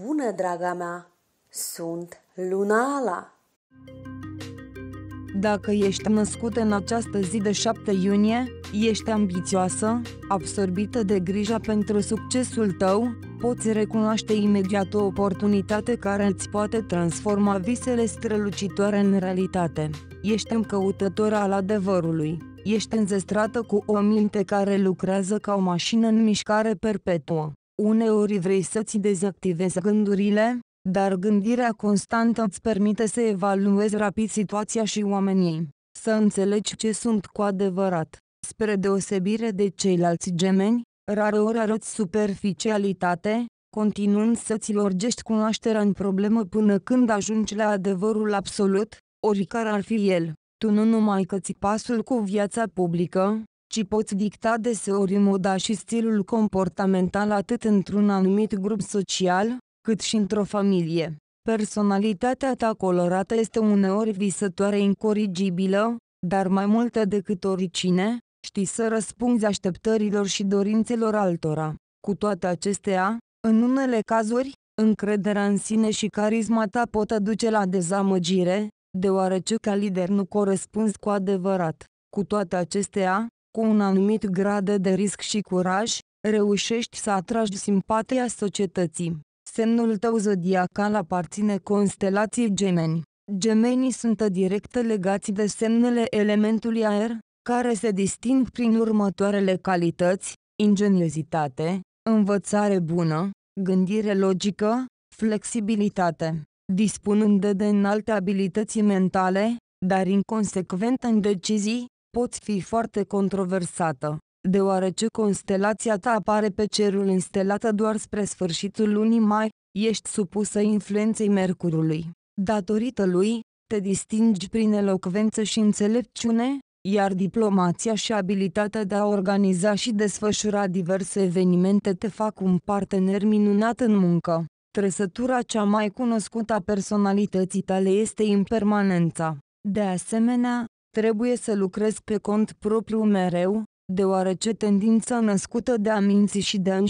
Bună, draga mea! Sunt Lunala! Dacă ești născut în această zi de 7 iunie, ești ambițioasă, absorbită de grija pentru succesul tău, poți recunoaște imediat o oportunitate care îți poate transforma visele strălucitoare în realitate. Ești căutător al adevărului. Ești înzestrată cu o minte care lucrează ca o mașină în mișcare perpetuă. Uneori vrei să-ți dezactivezi gândurile, dar gândirea constantă îți permite să evaluezi rapid situația și oamenii, să înțelegi ce sunt cu adevărat. Spre deosebire de ceilalți gemeni, rareori arăți superficialitate, continuând să-ți lorgești cunoașterea în problemă până când ajungi la adevărul absolut, oricare ar fi el. Tu nu numai că ți pasul cu viața publică, ci poți dicta deseori moda și stilul comportamental atât într-un anumit grup social, cât și într-o familie. Personalitatea ta colorată este uneori visătoare incorrigibilă, dar mai multă decât oricine, știi să răspunzi așteptărilor și dorințelor altora. Cu toate acestea, în unele cazuri, încrederea în sine și carisma ta pot aduce la dezamăgire, deoarece ca lider nu corespunzi cu adevărat. Cu toate acestea, cu un anumit grad de risc și curaj, reușești să atragi simpatia societății. Semnul tău zodiacal aparține constelației gemeni. Gemenii sunt direct legați de semnele elementului aer, care se disting prin următoarele calități, ingeniozitate, învățare bună, gândire logică, flexibilitate. Dispunând de înalte abilități mentale, dar inconsecvent în decizii, poți fi foarte controversată, deoarece constelația ta apare pe cerul înstelată doar spre sfârșitul lunii mai, ești supusă influenței Mercurului. Datorită lui, te distingi prin elocvență și înțelepciune, iar diplomația și abilitatea de a organiza și desfășura diverse evenimente te fac un partener minunat în muncă. Trăsătura cea mai cunoscută a personalității tale este impermanența. De asemenea, Trebuie să lucrez pe cont propriu mereu, deoarece tendința născută de a minți și de a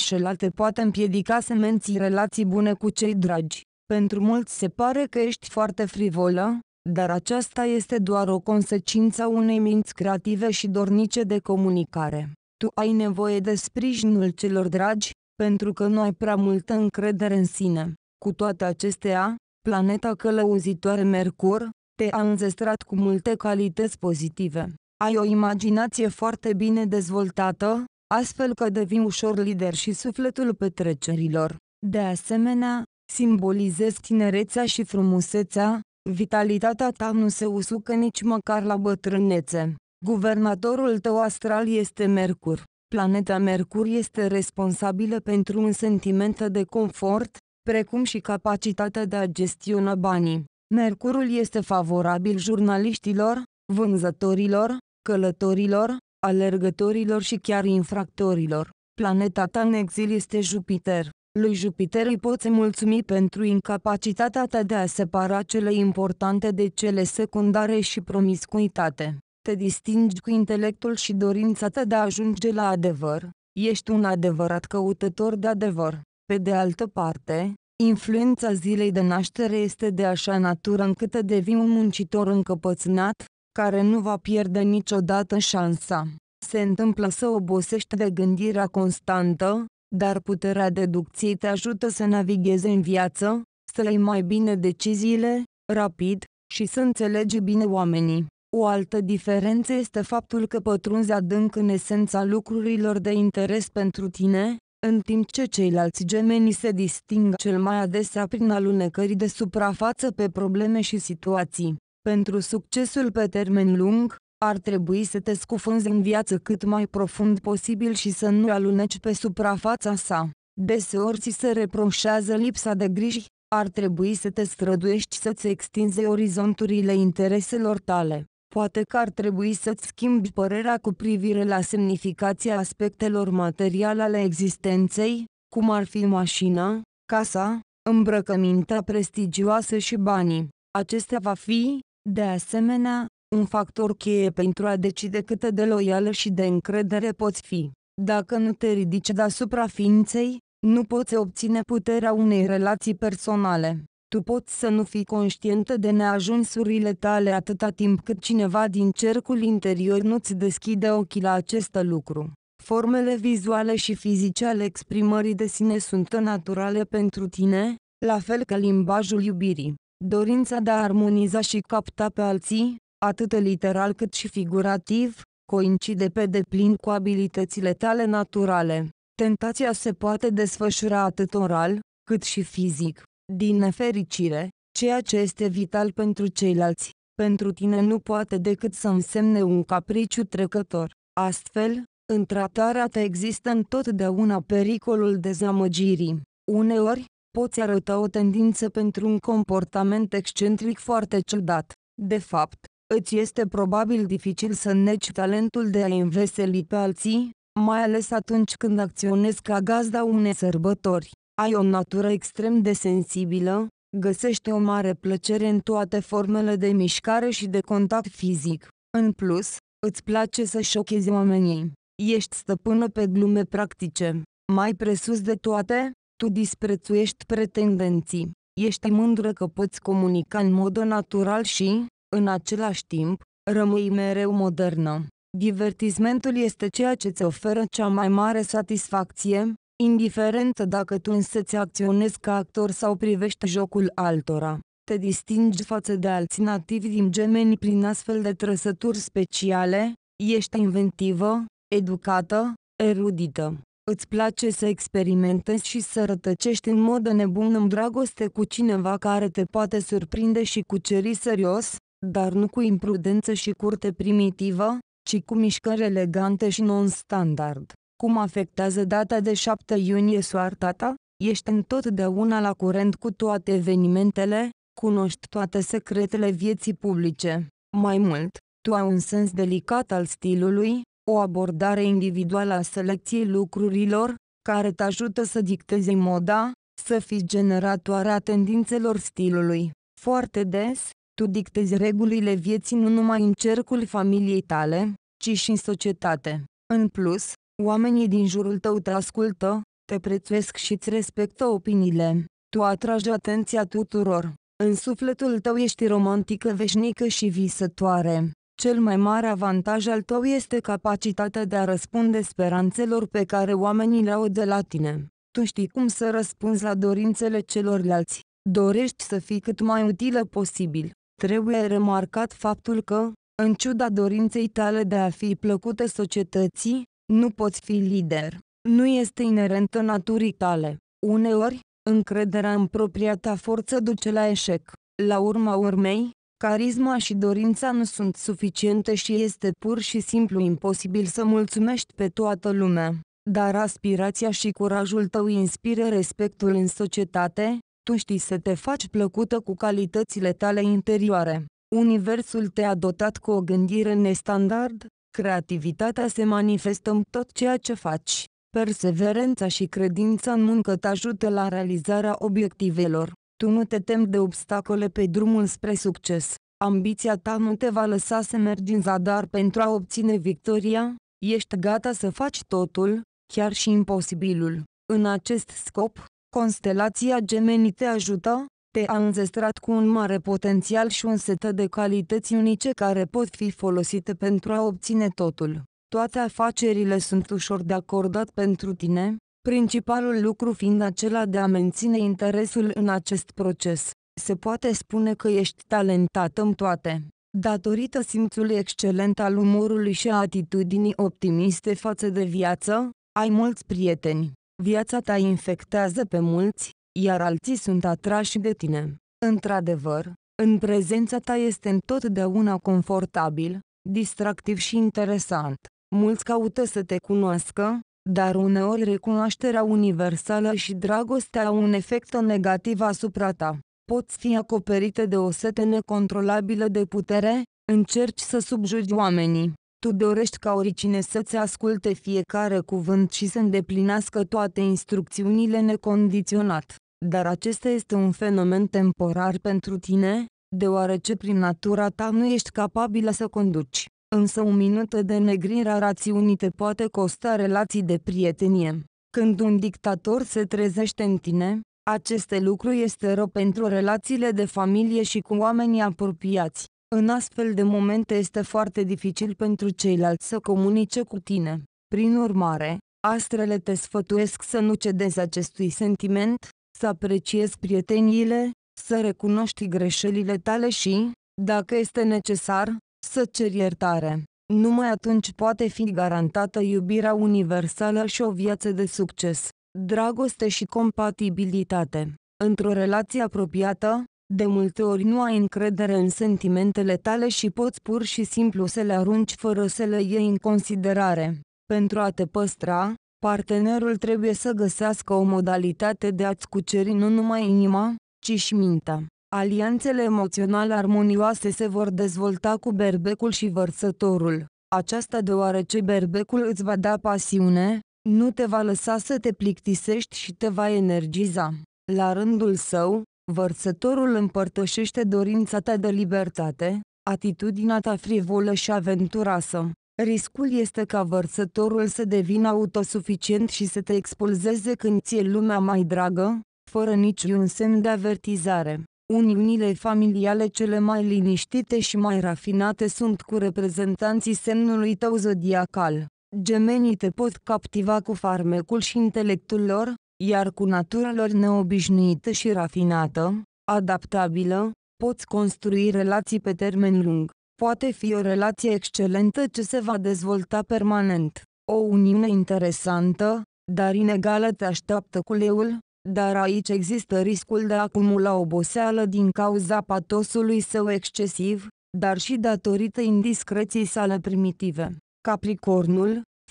poate împiedica să menții relații bune cu cei dragi. Pentru mulți se pare că ești foarte frivolă, dar aceasta este doar o consecință a unei minți creative și dornice de comunicare. Tu ai nevoie de sprijinul celor dragi, pentru că nu ai prea multă încredere în sine. Cu toate acestea, planeta călăuzitoare Mercur, te-a înzestrat cu multe calități pozitive. Ai o imaginație foarte bine dezvoltată, astfel că devii ușor lider și sufletul petrecerilor. De asemenea, simbolizezi tinerețea și frumusețea, vitalitatea ta nu se usucă nici măcar la bătrânețe. Guvernatorul tău astral este Mercur. Planeta Mercur este responsabilă pentru un sentiment de confort, precum și capacitatea de a gestiona banii. Mercurul este favorabil jurnaliștilor, vânzătorilor, călătorilor, alergătorilor și chiar infractorilor. Planeta ta în exil este Jupiter. Lui Jupiter îi poți mulțumi pentru incapacitatea ta de a separa cele importante de cele secundare și promiscuitate. Te distingi cu intelectul și dorința ta de a ajunge la adevăr. Ești un adevărat căutător de adevăr. Pe de altă parte, Influența zilei de naștere este de așa natură încât te devii un muncitor încăpățânat, care nu va pierde niciodată șansa. Se întâmplă să obosești de gândirea constantă, dar puterea deducției te ajută să navighezi în viață, să iei mai bine deciziile, rapid, și să înțelegi bine oamenii. O altă diferență este faptul că pătrunzi adânc în esența lucrurilor de interes pentru tine, în timp ce ceilalți gemeni se disting cel mai adesea prin alunecări de suprafață pe probleme și situații. Pentru succesul pe termen lung, ar trebui să te scufunzi în viață cât mai profund posibil și să nu aluneci pe suprafața sa. Deseori ți se reproșează lipsa de griji, ar trebui să te străduiești să-ți extinzi orizonturile intereselor tale. Poate că ar trebui să-ți schimbi părerea cu privire la semnificația aspectelor materiale ale existenței, cum ar fi mașina, casa, îmbrăcămintea prestigioasă și banii. Acestea va fi, de asemenea, un factor cheie pentru a decide cât de loială și de încredere poți fi. Dacă nu te ridici deasupra ființei, nu poți obține puterea unei relații personale tu poți să nu fii conștientă de neajunsurile tale atâta timp cât cineva din cercul interior nu-ți deschide ochii la acest lucru. Formele vizuale și fizice ale exprimării de sine sunt naturale pentru tine, la fel ca limbajul iubirii. Dorința de a armoniza și capta pe alții, atât literal cât și figurativ, coincide pe deplin cu abilitățile tale naturale. Tentația se poate desfășura atât oral, cât și fizic. Din nefericire, ceea ce este vital pentru ceilalți, pentru tine nu poate decât să însemne un capriciu trecător. Astfel, în tratarea ta există întotdeauna pericolul dezamăgirii. Uneori, poți arăta o tendință pentru un comportament excentric foarte ciudat. De fapt, îți este probabil dificil să neci talentul de a înveseli pe alții, mai ales atunci când acționezi ca gazda unei sărbători ai o natură extrem de sensibilă, găsește o mare plăcere în toate formele de mișcare și de contact fizic. În plus, îți place să șochezi oamenii. Ești stăpână pe glume practice. Mai presus de toate, tu disprețuiești pretendenții. Ești mândră că poți comunica în mod natural și, în același timp, rămâi mereu modernă. Divertismentul este ceea ce îți oferă cea mai mare satisfacție, indiferent dacă tu însăți acționezi ca actor sau privești jocul altora. Te distingi față de alți nativi din gemeni prin astfel de trăsături speciale, ești inventivă, educată, erudită. Îți place să experimentezi și să rătăcești în mod nebun în dragoste cu cineva care te poate surprinde și cuceri serios, dar nu cu imprudență și curte primitivă, ci cu mișcări elegante și non-standard. Cum afectează data de 7 iunie soarta ta? Ești întotdeauna la curent cu toate evenimentele, cunoști toate secretele vieții publice. Mai mult, tu ai un sens delicat al stilului, o abordare individuală a selecției lucrurilor, care te ajută să dictezi moda, să fii generatoarea tendințelor stilului. Foarte des, tu dictezi regulile vieții nu numai în cercul familiei tale, ci și în societate. În plus, Oamenii din jurul tău te ascultă, te prețuiesc și îți respectă opiniile. Tu atragi atenția tuturor. În sufletul tău ești romantică veșnică și visătoare. Cel mai mare avantaj al tău este capacitatea de a răspunde speranțelor pe care oamenii le au de la tine. Tu știi cum să răspunzi la dorințele celorlalți. Dorești să fii cât mai utilă posibil. Trebuie remarcat faptul că, în ciuda dorinței tale de a fi plăcută societății, nu poți fi lider. Nu este inerentă naturii tale. Uneori, încrederea în propria ta forță duce la eșec. La urma urmei, carisma și dorința nu sunt suficiente și este pur și simplu imposibil să mulțumești pe toată lumea. Dar aspirația și curajul tău inspiră respectul în societate, tu știi să te faci plăcută cu calitățile tale interioare. Universul te-a dotat cu o gândire nestandard, Creativitatea se manifestă în tot ceea ce faci. Perseverența și credința în muncă te ajută la realizarea obiectivelor. Tu nu te temi de obstacole pe drumul spre succes. Ambiția ta nu te va lăsa să mergi în zadar pentru a obține victoria. Ești gata să faci totul, chiar și imposibilul. În acest scop, constelația Gemenii te ajută, te-a înzestrat cu un mare potențial și un set de calități unice care pot fi folosite pentru a obține totul. Toate afacerile sunt ușor de acordat pentru tine, principalul lucru fiind acela de a menține interesul în acest proces. Se poate spune că ești talentat în toate. Datorită simțului excelent al umorului și a atitudinii optimiste față de viață, ai mulți prieteni. Viața ta infectează pe mulți, iar alții sunt atrași de tine. Într-adevăr, în prezența ta este întotdeauna confortabil, distractiv și interesant. Mulți caută să te cunoască, dar uneori recunoașterea universală și dragostea au un efect negativ asupra ta. Poți fi acoperită de o sete necontrolabilă de putere, încerci să subjugi oamenii, tu dorești ca oricine să-ți asculte fiecare cuvânt și să îndeplinească toate instrucțiunile necondiționat. Dar acesta este un fenomen temporar pentru tine, deoarece prin natura ta nu ești capabilă să conduci. Însă o minută de negrire a rațiunii te poate costa relații de prietenie. Când un dictator se trezește în tine, aceste lucru este rău pentru relațiile de familie și cu oamenii apropiați. În astfel de momente este foarte dificil pentru ceilalți să comunice cu tine. Prin urmare, astrele te sfătuiesc să nu cedezi acestui sentiment, să apreciezi prieteniile, să recunoști greșelile tale și, dacă este necesar, să ceri iertare. Numai atunci poate fi garantată iubirea universală și o viață de succes, dragoste și compatibilitate. Într-o relație apropiată, de multe ori nu ai încredere în sentimentele tale și poți pur și simplu să le arunci fără să le iei în considerare. Pentru a te păstra, partenerul trebuie să găsească o modalitate de a-ți cuceri nu numai inima, ci și mintea. Alianțele emoționale armonioase se vor dezvolta cu berbecul și vărsătorul. Aceasta deoarece berbecul îți va da pasiune, nu te va lăsa să te plictisești și te va energiza. La rândul său, Vărsătorul împărtășește dorința ta de libertate, atitudinea ta frivolă și aventuroasă. Riscul este ca vărsătorul să devină autosuficient și să te expulzeze când ți-e lumea mai dragă, fără niciun semn de avertizare. Uniunile familiale cele mai liniștite și mai rafinate sunt cu reprezentanții semnului tău zodiacal. Gemenii te pot captiva cu farmecul și intelectul lor, iar cu natura lor neobișnuită și rafinată, adaptabilă, poți construi relații pe termen lung. Poate fi o relație excelentă ce se va dezvolta permanent. O uniune interesantă, dar inegală te așteaptă cu leul, dar aici există riscul de a acumula oboseală din cauza patosului său excesiv, dar și datorită indiscreției sale primitive. Capricornul,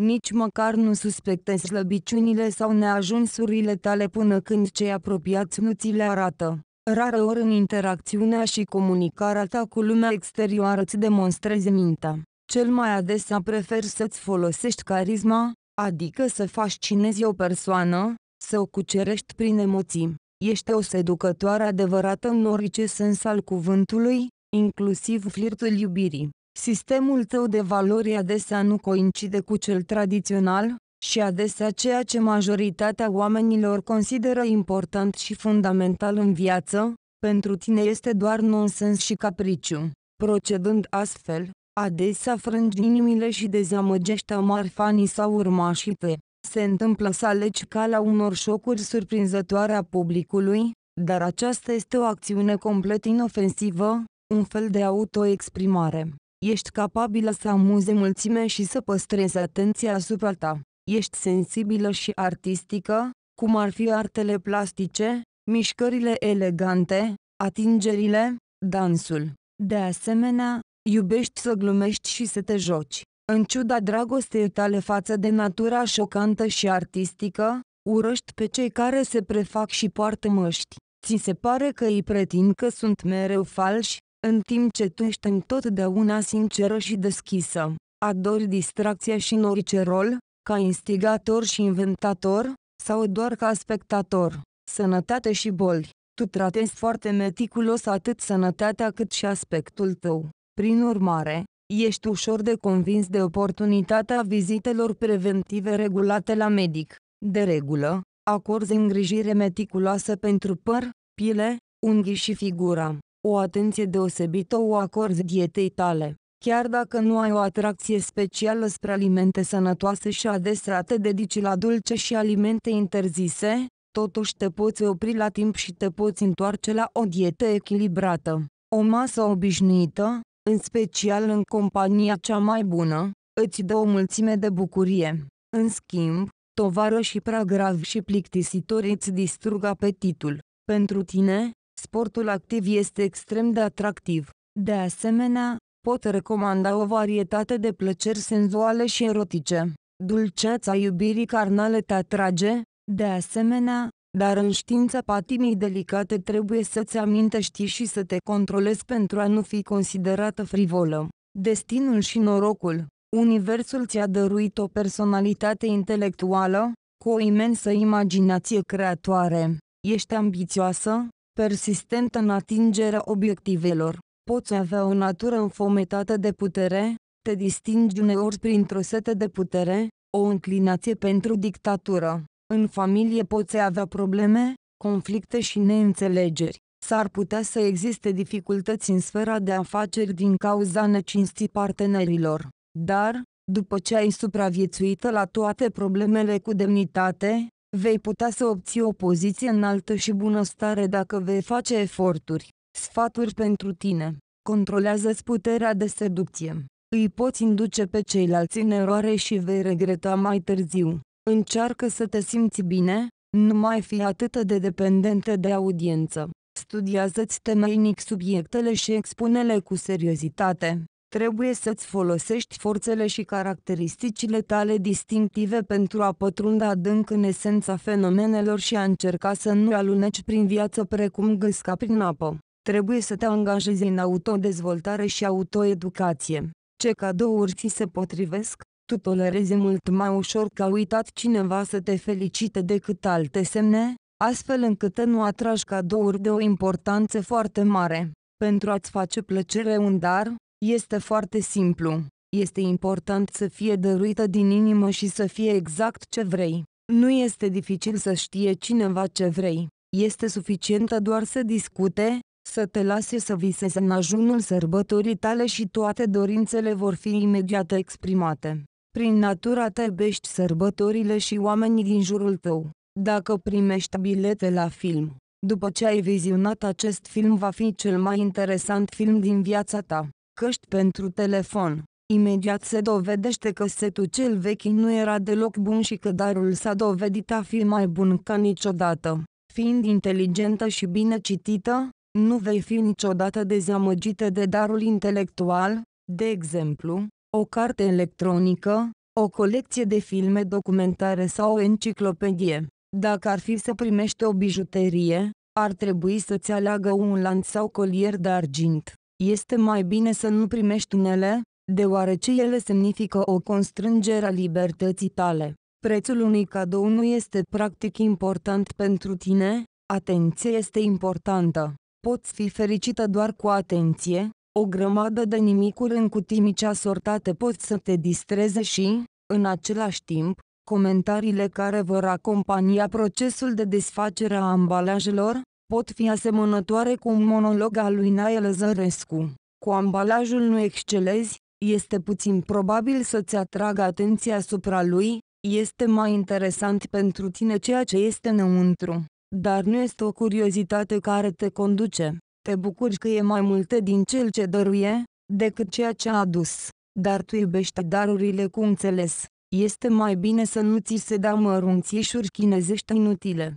nici măcar nu suspectezi slăbiciunile sau neajunsurile tale până când cei apropiați nu ți le arată. Rară ori în interacțiunea și comunicarea ta cu lumea exterioară îți demonstrezi mintea. Cel mai adesea preferi să-ți folosești carisma, adică să fascinezi o persoană, să o cucerești prin emoții. Ești o seducătoare adevărată în orice sens al cuvântului, inclusiv flirtul iubirii. Sistemul tău de valori adesea nu coincide cu cel tradițional, și adesea ceea ce majoritatea oamenilor consideră important și fundamental în viață, pentru tine este doar nonsens și capriciu. Procedând astfel, adesea frângi inimile și dezamăgești amar fanii sau urmașii tăi. Se întâmplă să alegi calea unor șocuri surprinzătoare a publicului, dar aceasta este o acțiune complet inofensivă, un fel de autoexprimare. Ești capabilă să amuze mulțime și să păstrezi atenția asupra ta. Ești sensibilă și artistică, cum ar fi artele plastice, mișcările elegante, atingerile, dansul. De asemenea, iubești să glumești și să te joci. În ciuda dragostei tale față de natura șocantă și artistică, urăști pe cei care se prefac și poartă măști. Ți se pare că îi pretind că sunt mereu falși? în timp ce tu ești întotdeauna sinceră și deschisă. Adori distracția și n-orice rol, ca instigator și inventator, sau doar ca spectator. Sănătate și boli. Tu tratezi foarte meticulos atât sănătatea cât și aspectul tău. Prin urmare, ești ușor de convins de oportunitatea vizitelor preventive regulate la medic. De regulă, acorzi îngrijire meticuloasă pentru păr, piele, unghii și figura. O atenție deosebită o acorzi dietei tale. Chiar dacă nu ai o atracție specială spre alimente sănătoase și adesea te dedici la dulce și alimente interzise, totuși te poți opri la timp și te poți întoarce la o dietă echilibrată. O masă obișnuită, în special în compania cea mai bună, îți dă o mulțime de bucurie. În schimb, tovară și prea grav și plictisitor îți distrug apetitul. Pentru tine, Sportul activ este extrem de atractiv. De asemenea, pot recomanda o varietate de plăceri senzuale și erotice. Dulceața iubirii carnale te atrage, de asemenea, dar în știința patimii delicate trebuie să-ți amintești și să te controlezi pentru a nu fi considerată frivolă. Destinul și norocul Universul ți-a dăruit o personalitate intelectuală, cu o imensă imaginație creatoare. Ești ambițioasă, persistent în atingerea obiectivelor. Poți avea o natură înfometată de putere, te distingi uneori printr-o sete de putere, o înclinație pentru dictatură. În familie poți avea probleme, conflicte și neînțelegeri. S-ar putea să existe dificultăți în sfera de afaceri din cauza necinstii partenerilor. Dar, după ce ai supraviețuit la toate problemele cu demnitate, Vei putea să obții o poziție înaltă și bunăstare dacă vei face eforturi. Sfaturi pentru tine. Controlează-ți puterea de seducție. Îi poți induce pe ceilalți în eroare și vei regreta mai târziu. Încearcă să te simți bine, nu mai fi atât de dependentă de audiență. Studiază-ți temeinic subiectele și expune-le cu seriozitate. Trebuie să-ți folosești forțele și caracteristicile tale distinctive pentru a pătrunde adânc în esența fenomenelor și a încerca să nu aluneci prin viață precum gâsca prin apă. Trebuie să te angajezi în autodezvoltare și autoeducație. Ce cadouri ți se potrivesc? tu tolerezi mult mai ușor că a uitat cineva să te felicite decât alte semne, astfel încât nu atragi cadouri de o importanță foarte mare. Pentru a-ți face plăcere un dar, este foarte simplu. Este important să fie dăruită din inimă și să fie exact ce vrei. Nu este dificil să știe cineva ce vrei. Este suficientă doar să discute, să te lase să visezi în ajunul sărbătorii tale și toate dorințele vor fi imediat exprimate. Prin natura te iubești sărbătorile și oamenii din jurul tău. Dacă primești bilete la film, după ce ai vizionat acest film va fi cel mai interesant film din viața ta căști pentru telefon. Imediat se dovedește că setul cel vechi nu era deloc bun și că darul s-a dovedit a fi mai bun ca niciodată. Fiind inteligentă și bine citită, nu vei fi niciodată dezamăgită de darul intelectual, de exemplu, o carte electronică, o colecție de filme documentare sau o enciclopedie. Dacă ar fi să primești o bijuterie, ar trebui să-ți aleagă un lanț sau colier de argint este mai bine să nu primești unele, deoarece ele semnifică o constrângere a libertății tale. Prețul unui cadou nu este practic important pentru tine, atenție este importantă. Poți fi fericită doar cu atenție, o grămadă de nimicuri în cutii asortate pot să te distreze și, în același timp, comentariile care vor acompania procesul de desfacere a ambalajelor, pot fi asemănătoare cu un monolog al lui Nael Zărescu. Cu ambalajul nu excelezi, este puțin probabil să-ți atragă atenția asupra lui, este mai interesant pentru tine ceea ce este înăuntru. Dar nu este o curiozitate care te conduce. Te bucuri că e mai multe din cel ce dăruie, decât ceea ce a adus. Dar tu iubești darurile cu înțeles. Este mai bine să nu ți se dea mărunțișuri chinezești inutile.